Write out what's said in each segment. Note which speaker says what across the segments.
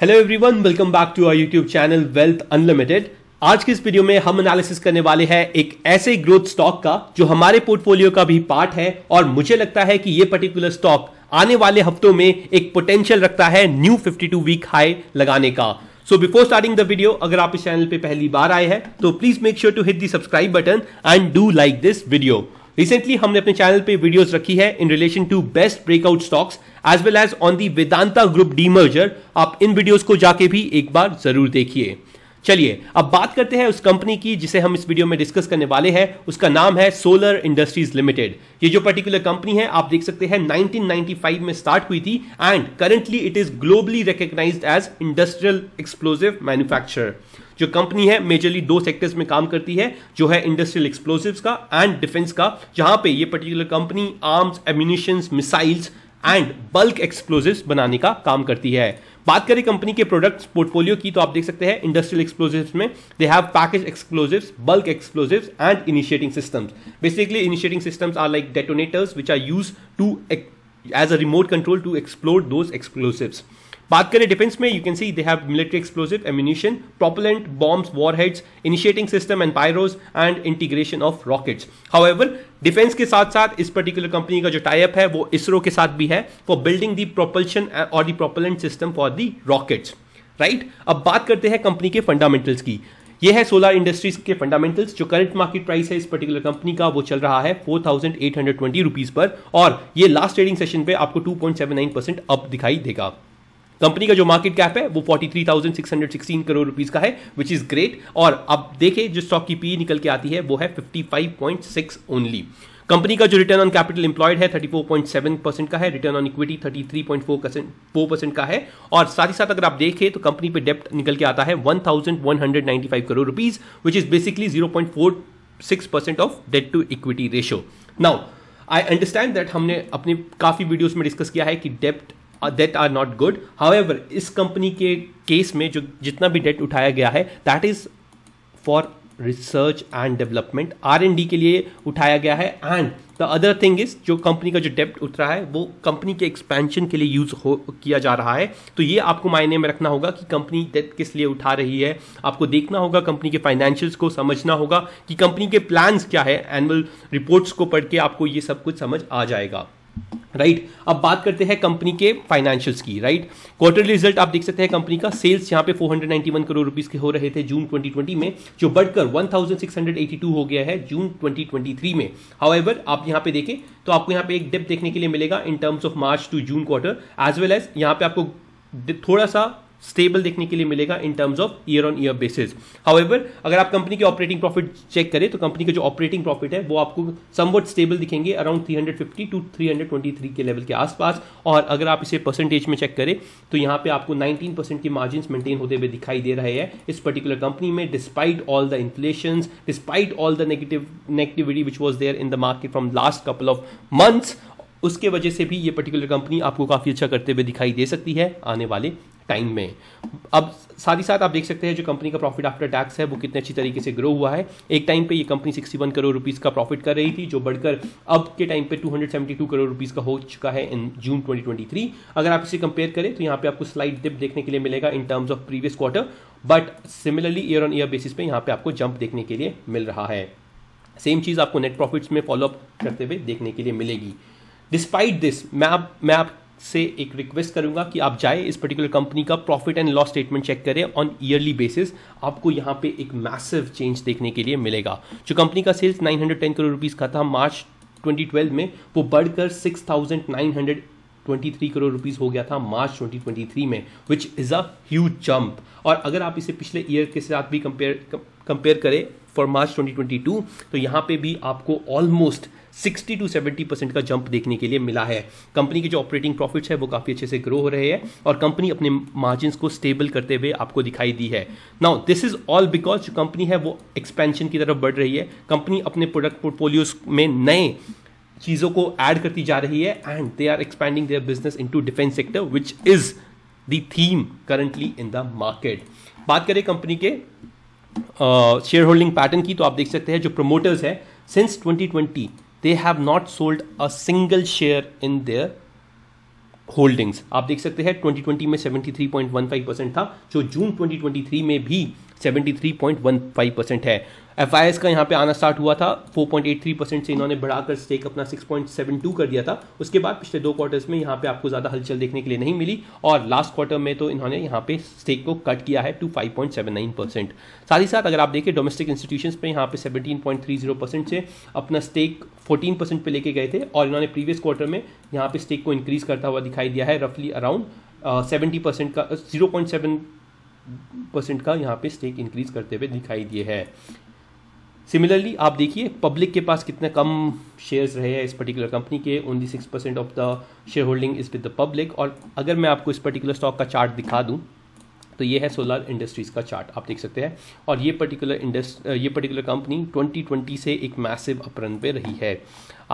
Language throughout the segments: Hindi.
Speaker 1: Hello everyone welcome back to our YouTube channel wealth unlimited आज के इस वीडियो में हम एनालिसिस करने वाले हैं एक ऐसे ग्रोथ स्टॉक का जो हमारे पोर्टफोलियो का भी पार्ट है और मुझे लगता है कि ये पर्टिकुलर स्टॉक आने वाले हफ्तों में एक पोटेंशियल रखता है न्यू 52 वीक हाई लगाने का so before starting the video अगर आप इस चैनल पे पहली बार आए हैं तो please make sure to hit the subscribe button and do like this video recently हमने अपने चैनल पे वीडियोस रखी है in relation to best breakout stocks as well as on the Vedanta group demerger आप इन वीडियोस को जाके भी एक बार जरूर देखिए चलिए अब बात करते हैं उस कंपनी की जिसे हम इस वीडियो में डिस्कस करने वाले हैं उसका नाम है सोलर इंडस्ट्रीज लिमिटेड ये जो पर्टिकुलर कंपनी है आप देख सकते हैं 1995 में स्टार्ट हुई थी and currently it is globally recognise as industrial explosive manufacture जो कंपनी है मेजरली दो सेक्टर्स में काम करती है जो है इंडस्ट्रियल एक्सप्लोजिव का एंड डिफेंस का जहां पे ये particular company arms ammunitions missiles and bulk explosive बनाने का काम करती है बात करें कंपनी के प्रोडक्ट्स पोर्टफोलियो की तो आप देख सकते हैं इंडस्ट्रियल एक्सप्लोजिव्स में they have package explosives bulk explosives and initiating systems basically initiating systems are like detonators which are use to as a remote control to explore those explosives बात करें डिफेंस में you can see they have military explosive ammunition propellant bombs warheads initiating system and pyros and integration of rockets however defence के साथ साथ इस पर्टिकुलर कंपनी का जो टाइप है वो इसरो के साथ भी है फॉर बिल्डिंग दी प्रोपल्शन और the propellant system for the rockets right अब बात करते हैं कंपनी के फंडामेंटल्स की ये है सोलर इंडस्ट्रीज के फंडामेंटल्स जो करंट मार्केट प्राइस है इस पर्टिकुलर कंपनी का वो चल रहा है four thousand eight hundred twenty rupees पर और ये लास्ट ट्रेडिंग सेशन पे आपको two point seven nine percent up दिखाई देगा कंपनी का जो मार्केट कैप है वो 43,616 करोड़ रुपीज का है विच इज ग्रेट और अब देखिए जो स्टॉक की पी e निकल के आती है वो है 55.6 ओनली कंपनी का जो रिटर्न ऑन कैपिटल एम्प्लॉयड है 34.7 परसेंट का है रिटर्न ऑन इक्विटी 33.4 परसेंट का है और साथ ही साथ अगर आप देखें तो कंपनी पे डेप्ट निकल के आता है 1195 crore rupees which is basically 0.46 percent of debt to equity ratio now I understand that हमने अपने काफी वीडियोस में डिस्कस किया है कि डेप्ट that are not good however इस कंपनी के केस में जो जितना भी डेट उठाया गया है that is for research and development R and D के लिए उठाया गया है and the other thing is जो कंपनी का जो डेप्ट उठ रहा है वो कंपनी के एक्सपेंशन के लिए यूज हो किया जा रहा है तो ये आपको मायने में रखना होगा कि कंपनी डेट किस लिए उठा रही है आपको देखना होगा कंपनी के फाइनेंशियल्स को समझना होगा कि कंपनी के प्लान्स क्या है एनुअल रिपोर्ट्स को पढ़ के आपको ये सब कुछ समझ आ जाएगा राइट right. अब बात करते हैं कंपनी के फाइनेंशियल्स की राइट क्वार्टरली रिजल्ट आप देख सकते हैं कंपनी का सेल्स यहाँ पे 491 करोड़ रुपीस के हो रहे थे जून 2020 में जो बढ़कर 1682 हो गया है जून 2023 में हाउएवर आप यहां पे देखें तो आपको यहां पे एक डिप देखने के लिए मिलेगा in terms of March to June quarter as well as यहाँ पे आपको थोड़ा सा स्टेबल देखने के लिए मिलेगा in terms of year on year basis however अगर आप कंपनी के ऑपरेटिंग प्रॉफिट चेक करें तो कंपनी का जो ऑपरेटिंग प्रॉफिट है वो आपको समवट स्टेबल दिखेंगे अराउंड 350 टू 323 के लेवल के आसपास और अगर आप इसे परसेंटेज में चेक करें तो यहाँ पे आपको 19 परसेंट की मार्जिन मेंटेन होते हुए दिखाई दे रहे हैं इस पर्टिकुलर कंपनी में despite all the inflation despite all the negative negativity which was there in the market from last couple of months उसके वजह से भी ये पर्टिकुलर कंपनी आपको काफ़ी अच्छा करते हुए दिखाई दे सकती है आने वाले टाइम में अब साथ ही साथ आप देख सकते हैं जो कंपनी का प्रॉफिट आफ्टर टैक्स है वो कितने अच्छी तरीके से ग्रो हुआ है एक टाइम पे ये कंपनी 61 करोड़ रुपीस का प्रॉफिट कर रही थी जो बढ़कर अब के टाइम पे 272 करोड़ रुपीस का हो चुका है इन जून 2023 अगर आप इसे कंपेयर करें तो यहाँ पे आपको स्लाइड डिप देखने के लिए मिलेगा in terms of previous quarter but similarly year on year basis पे यहाँ पे आपको जंप देखने के लिए मिल रहा है सेम चीज़ आपको नेट प्रॉफिट्स में फॉलोअप करते हुए देखने के लिए मिलेगी डिस्पाइट दिस मैं आप मैं आप से एक रिक्वेस्ट करूंगा कि आप जाए इस पर्टिकुलर कंपनी का profit and loss statement check करें ऑन ईयरली बेसिस आपको यहां पे एक मैसिव चेंज देखने के लिए मिलेगा जो कंपनी का सेल्स 910 करोड़ रुपीज़ का था मार्च 2012 में वो बढ़कर 6,923 करोड़ रुपीस हो गया था मार्च 2023 में which is a huge jump और अगर आप इसे पिछले ईयर के साथ भी कंपेयर कंपेयर करें फॉर मार्च 2022 तो यहां पे भी आपको ऑलमोस्ट 60 टू 70 परसेंट का जंप देखने के लिए मिला है कंपनी के जो ऑपरेटिंग प्रॉफिट्स है वो काफ़ी अच्छे से ग्रो हो रहे हैं और कंपनी अपने मार्जिन को स्टेबल करते हुए आपको दिखाई दी है now this is all because जो कंपनी है वो एक्सपेंशन की तरफ बढ़ रही है कंपनी अपने प्रोडक्ट पोर्टफोलियोज में नए चीज़ों को ऐड करती जा रही है and they are expanding their business into defence sector which is the theme currently in the market बात करें कंपनी के शेयर होल्डिंग पैटर्न की तो आप देख सकते हैं जो प्रमोटर्स है since 2020 they have not sold a single share in their holdings आप देख सकते हैं 2020 में 73.15 परसेंट था जो जून 2023 में भी 73.15 परसेंट है एफ का यहाँ पे आना स्टार्ट हुआ था 4.83 परसेंट से इन्होंने बढ़ाकर स्टेक अपना 6.72 कर दिया था उसके बाद पिछले दो क्वार्टर्स में यहाँ पे आपको ज़्यादा हलचल देखने के लिए नहीं मिली और लास्ट क्वार्टर में तो इन्होंने यहाँ पे स्टेक को कट किया है टू 5.79 परसेंट साथ ही साथ अगर आप देखें डोमेस्टिक इंस्टीट्यूशन पे यहाँ पे सेवेंटीन परसेंट से अपना स्टेक फोर्टीन परसेंट लेके गए थे और इन्होंने प्रीवियस क्वार्टर में यहाँ पे स्टेक को इंक्रीज़ करता हुआ दिखाई दिया है रफली अराउंड सेवेंटी परसेंट का जीरो पॉइंट सेवन परसेंट का यहाँ पे स्टेक इंक्रीज करते हुए दिखाई दिए है सिमिलरली आप देखिए पब्लिक के पास कितने कम शेयर्स रहे हैं इस पर्टिकुलर कंपनी के only six percent of the share holding is with the public और अगर मैं आपको इस पर्टिकुलर स्टॉक का चार्ट दिखा दूँ तो ये है सोलर इंडस्ट्रीज़ का चार्ट आप देख सकते हैं और ये पर्टिकुलर इंडस्ट ये पर्टिकुलर कंपनी 2020 से एक मैसिव अपरन पे रही है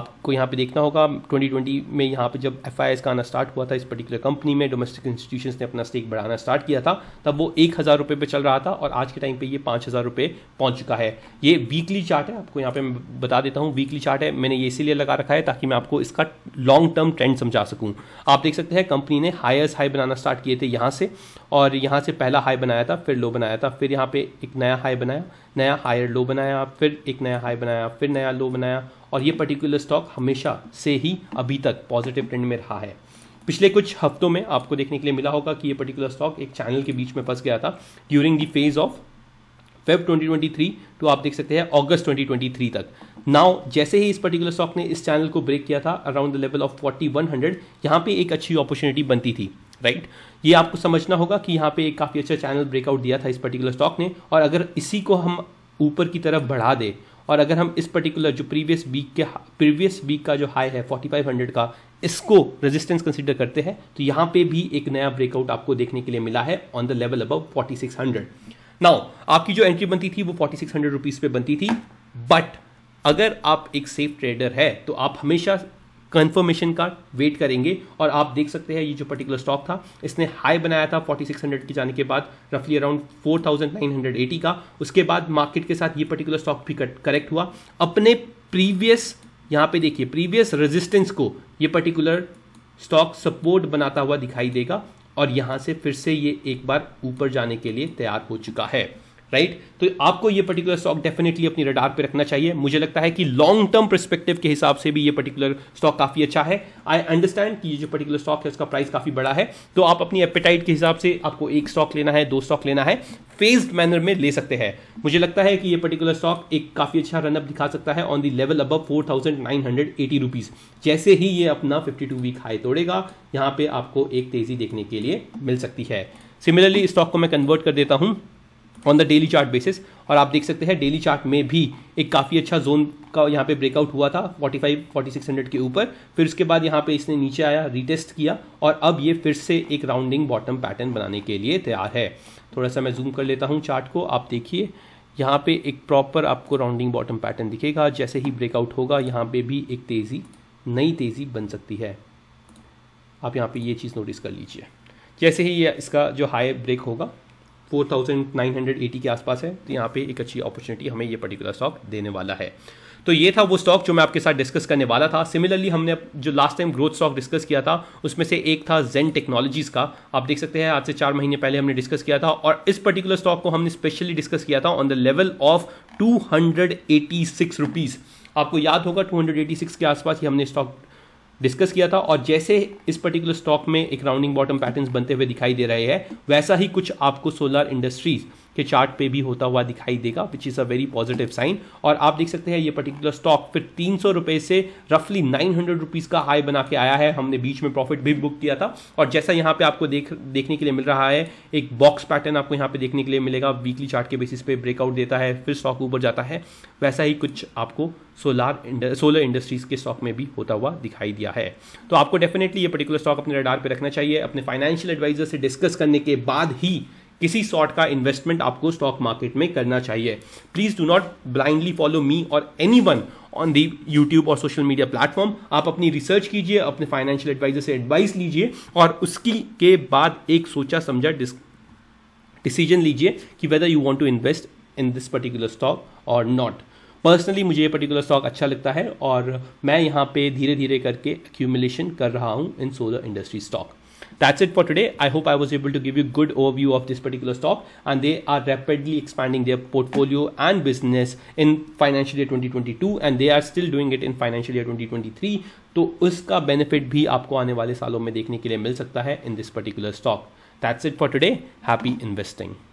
Speaker 1: आपको यहाँ पे देखना होगा 2020 में यहाँ पे जब एफ का आना स्टार्ट हुआ था इस पर्टिकुलर कंपनी में डोमेस्टिक इंस्टीट्यूशंस ने अपना स्टेक बढ़ाना स्टार्ट किया था तब वो एक हज़ार रुपये पर चल रहा था और आज के टाइम पे ये पाँच हज़ार रुपये पहुँच चुका है ये वीकली चार्ट है आपको यहाँ पे मैं बता देता हूँ वीकली चार्ट है मैंने ये इसीलिए लगा रखा है ताकि मैं आपको इसका लॉन्ग टर्म ट्रेंड समझा सकूँ आप देख सकते हैं कंपनी ने हायर्स हाई बनाना स्टार्ट किए थे यहाँ से और यहाँ से पहला हाई बनाया था फिर लो बनाया था फिर यहाँ पे एक नया हाई बनाया नया हायर लो बनाया फिर एक नया हाई बनाया फिर नया लो बनाया और ये पर्टिकुलर स्टॉक हमेशा से ही अभी तक पॉजिटिव ट्रेंड में रहा है पिछले कुछ हफ्तों में आपको देखने के लिए मिला होगा कि ये पर्टिकुलर स्टॉक एक चैनल के बीच में फंस गया था during the phase of Feb 2023 तो आप देख सकते हैं अगस्त 2023 तक नाउ जैसे ही इस पर्टिकुलर स्टॉक ने इस चैनल को ब्रेक किया था अराउंड द लेवल ऑफ 4100 यहाँ पे एक अच्छी अपॉर्चुनिटी बनती थी राइट ये आपको समझना होगा कि यहाँ पे एक काफ़ी अच्छा चैनल ब्रेकआउट दिया था इस पर्टिकुलर स्टॉक ने और अगर इसी को हम ऊपर की तरफ बढ़ा दे और अगर हम इस पर्टिकुलर जो प्रीवियस वीक के प्रीवियस वीक का जो हाई है 4500 का इसको रेजिस्टेंस कंसिडर करते हैं तो यहाँ पे भी एक नया ब्रेकआउट आपको देखने के लिए मिला है on the level above 4600 now आपकी जो एंट्री बनती थी वो 4600 रुपीस पे बनती थी बट अगर आप एक सेफ ट्रेडर है तो आप हमेशा कंफर्मेशन का वेट करेंगे और आप देख सकते हैं ये जो पर्टिकुलर स्टॉक था इसने हाई बनाया था 4600 के जाने के बाद रफली अराउंड 4980 का उसके बाद मार्केट के साथ ये पर्टिकुलर स्टॉक भी करेक्ट हुआ अपने प्रीवियस यहाँ पे देखिए प्रीवियस रेजिस्टेंस को ये पर्टिकुलर स्टॉक सपोर्ट बनाता हुआ दिखाई देगा और यहाँ से फिर से ये एक बार ऊपर जाने के लिए तैयार हो चुका है राइट right? तो आपको ये पर्टिकुलर स्टॉक डेफिनेटली अपनी रडार पे रखना चाहिए मुझे लगता है कि लॉन्ग टर्म परस्पेक्टिव के हिसाब से भी ये पर्टिकुलर स्टॉक काफ़ी अच्छा है आई अंडरस्टैंड कि ये जो पर्टिकुलर स्टॉक है उसका प्राइस काफ़ी बड़ा है तो आप अपनी एपेटाइट के हिसाब से आपको एक स्टॉक लेना है दो स्टॉक लेना है फेज्ड मैनर में ले सकते हैं मुझे लगता है कि ये पर्टिकुलर स्टॉक एक काफ़ी अच्छा रनअप दिखा सकता है on the level above four thousand nine hundred eighty rupees जैसे ही ये अपना फिफ्टी टू वीक हाई तोड़ेगा यहां पे आपको एक तेज़ी देखने के लिए मिल सकती है सिमिलरली स्टॉक को मैं कन्वर्ट कर देता हूँ on the daily chart basis और आप देख सकते हैं डेली चार्ट में भी एक काफ़ी अच्छा जोन का यहाँ पे ब्रेकआउट हुआ था 45 4600 के ऊपर फिर उसके बाद यहाँ पे इसने नीचे आया रीटेस्ट किया और अब ये फिर से एक राउंडिंग बॉटम पैटर्न बनाने के लिए तैयार है थोड़ा सा मैं जूम कर लेता हूँ चार्ट को आप देखिए यहाँ पे एक प्रॉपर आपको राउंडिंग बॉटम पैटर्न दिखेगा जैसे ही ब्रेकआउट होगा यहाँ पे भी एक तेज़ी नई तेज़ी बन सकती है आप यहाँ पे ये चीज़ नोटिस कर लीजिए जैसे ही ये इसका जो हाई ब्रेक होगा four thousand nine hundred eighty के आसपास है तो यहाँ पे एक अच्छी अपॉर्चुनिटी हमें ये पर्टिकुलर स्टॉक देने वाला है तो ये था वो स्टॉक जो मैं आपके साथ डिस्कस करने वाला था सिमिलरली हमने जो last time growth stock discuss किया था उसमें से एक था जेन टेक्नोलॉजीज का आप देख सकते हैं आज से चार महीने पहले हमने डिस्कस किया था और इस पर्टिकुलर स्टॉक को हमने स्पेशली डिस्कस किया था on the level of two hundred eighty six rupees आपको याद होगा टू हंड्रेड एटी सिक्स के आसपास ही हमने स्टॉक डिस्कस किया था और जैसे इस पर्टिकुलर स्टॉक में एक राउंडिंग बॉटम पैटर्न्स बनते हुए दिखाई दे रहे हैं वैसा ही कुछ आपको सोलर इंडस्ट्रीज़ के चार्ट पे भी होता हुआ दिखाई देगा which is a very positive sign और आप देख सकते हैं ये पर्टिकुलर स्टॉक फिर तीन सौ रुपये से रफली नाइन हंड्रेड रुपीज़ का हाई बना के आया है हमने बीच में प्रॉफिट भी बुक किया था और जैसा यहाँ पे आपको देख देखने के लिए मिल रहा है एक बॉक्स पैटर्न आपको यहाँ पे देखने के लिए मिलेगा वीकली चार्ट के बेसिस पे ब्रेकआउट देता है फिर स्टॉक ऊपर जाता है वैसा ही कुछ आपको सोलार सोलर इंडस्ट्रीज़ के स्टॉक में भी होता हुआ दिखाई दिया है तो आपको डेफिनेटली ये पर्टिकुलर स्टॉक अपने रडार पर रखना चाहिए अपने फाइनेंशियल एडवाइजर से डिस्कस करने के बाद ही किसी सॉर्ट का इन्वेस्टमेंट आपको स्टॉक मार्केट में करना चाहिए please do not blindly follow me और anyone on the YouTube और सोशल मीडिया प्लेटफॉर्म आप अपनी रिसर्च कीजिए अपने फाइनेंशियल एडवाइजर से एडवाइस लीजिए और उसकी के बाद एक सोचा समझा डिसीजन लीजिए कि whether you want to invest in this particular stock और नॉट पर्सनली मुझे ये पर्टिकुलर स्टॉक अच्छा लगता है और मैं यहाँ पे धीरे धीरे करके एक्यूमिलेशन कर रहा हूँ in solar industry stock That's it for today. I hope I was able to give you good overview of this particular stock and they are rapidly expanding their portfolio and business in financial year 2022 and they are still doing it in financial year 2023 So, uska benefit भी आपको आने वाले सालों में देखने के लिए मिल सकता है in this particular stock that's it